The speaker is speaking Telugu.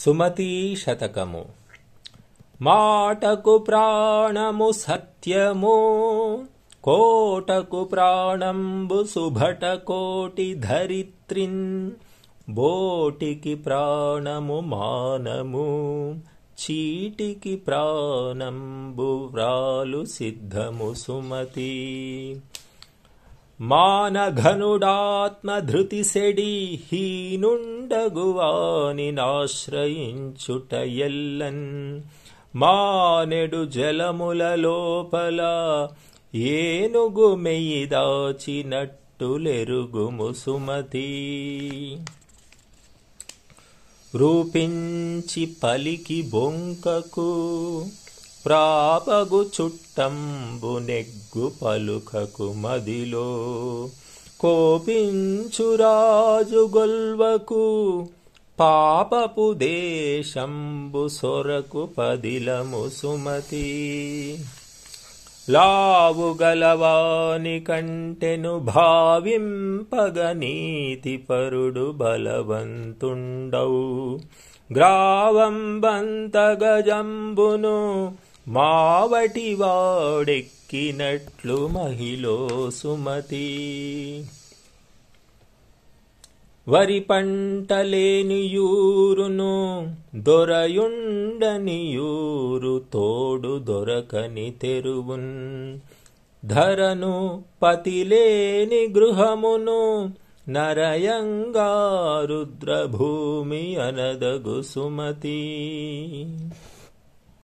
सुमती शतकमु माटकुप्राणमु सत्यमु कोटकुप्राणम्बुसुभटकोटि धरित्रिन् बोटिकि प्राणमु मानमु चीटिकि सिद्धमु सुमती మానఘనుడాత్మధృతి సెడి హీనుండగువాని నాశ్రయించుట ఎల్లన్ మానెడు జలముల లోపల ఏనుగు మెయ్యి దాచినట్టులెరుగుము సుమతి రూపించి పలికి బొంకకు ప్రాపగు చుట్టంబు నెగ్గు పలుకకు మదిలో కోపించురాజు గొల్వకు పాపపు దేశంబు సొరకు పదిలము సుమతి లావు గలవాని కంటెను భావింపగ నీతి పరుడు బలవంతుండవు గ్రావం బంత గజంబును మావటి వాడెక్కినట్లు మహిళ సుమతి వరి పంట లేని యూరును దొరయుండని యూరు తోడు దొరకని తెరువున్ ధరను పతిలేని గృహమును నరయంగా రుద్రభూమి అనదగు సుమతి